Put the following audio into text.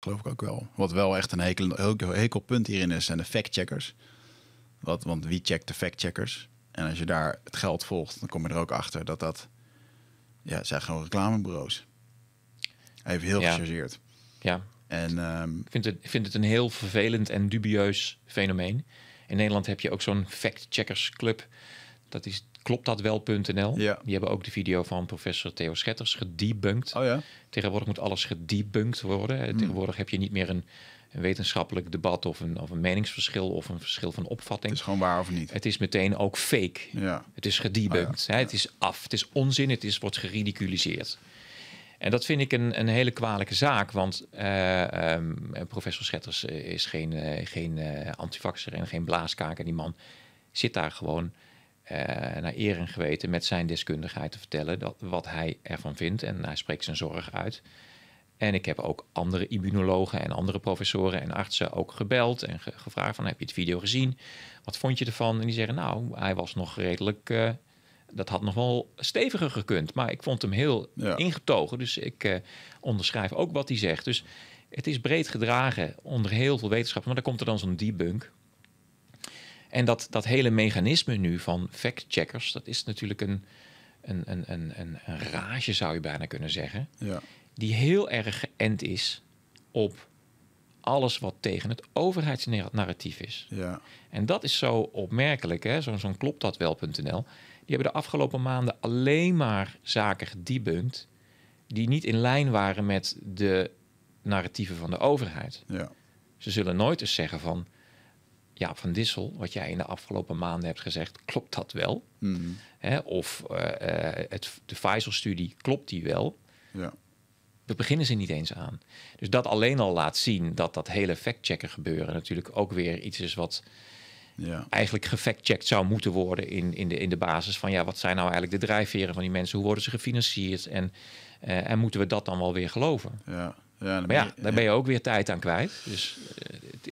Geloof ik ook wel. Wat wel echt een hekel, hekel, hekelpunt hierin is, zijn de factcheckers. want wie checkt de factcheckers? En als je daar het geld volgt, dan kom je er ook achter dat dat... Ja, zijn gewoon reclamebureaus. Even heel ja. gechargeerd. Ja. En, ehm, ik, vind het, vind het een heel vervelend en dubieus fenomeen. In Nederland heb je ook zo'n factcheckersclub. Dat is klopt dat wel.nl. Die hebben ook de video van professor Theo Schetters gedebunked. Oh ja. Tegenwoordig moet alles gedebunked worden. Hmm. Tegenwoordig heb je niet meer een, een wetenschappelijk debat of een, of een meningsverschil of een verschil van opvatting. Het is gewoon waar of niet. Het is meteen ook fake. Ja. Het is gedebunked. Ah, het is af. Het is onzin. Het is, wordt geridiculiseerd. En dat vind ik een, een hele kwalijke zaak, want eh, ehm, professor Schetters eh, is geen, uh, geen uh, en geen blaaskaker. Die man zit daar gewoon eh, naar eer en geweten met zijn deskundigheid te vertellen dat, wat hij ervan vindt. En hij spreekt zijn zorg uit. En ik heb ook andere immunologen en andere professoren en artsen ook gebeld en gevraagd van heb je het video gezien? Wat vond je ervan? En die zeggen nou, hij was nog redelijk, eh, dat had nog wel steviger gekund. Maar ik vond hem heel ingetogen, dus ik eh, onderschrijf ook wat hij zegt. Dus het is breed gedragen onder heel veel wetenschappers, maar dan komt er dan zo'n debunk. En dat, dat hele mechanisme nu van fact-checkers, dat is natuurlijk een, een, een, een, een, rage, zou je bijna kunnen zeggen. Ja. Die heel erg geënt is op alles wat tegen het overheidsnarratief is. Ja. En dat is zo opmerkelijk, hè? zo'n klopt dat wel.nl. Die hebben de afgelopen maanden alleen maar zaken gedebunt die niet in lijn waren met de narratieven van de overheid. Ja. Ze zullen nooit eens zeggen van ja, van Dissel, wat jij in de afgelopen maanden hebt gezegd, klopt dat wel? Mm-hmm. of eh, eh, het, de Faisal-studie, klopt die wel? Ja. We beginnen ze niet eens aan. Dus dat alleen al laat zien dat dat hele fact-checken gebeuren natuurlijk ook weer iets is wat ja. eigenlijk checkt zou moeten worden in, in, de, in de basis van ja, wat zijn nou eigenlijk de drijfveren van die mensen? Hoe worden ze gefinancierd? En, eh, en moeten we dat dan wel weer geloven? Ja. Ja, maar ja, daar ben je ook weer tijd aan kwijt. Dus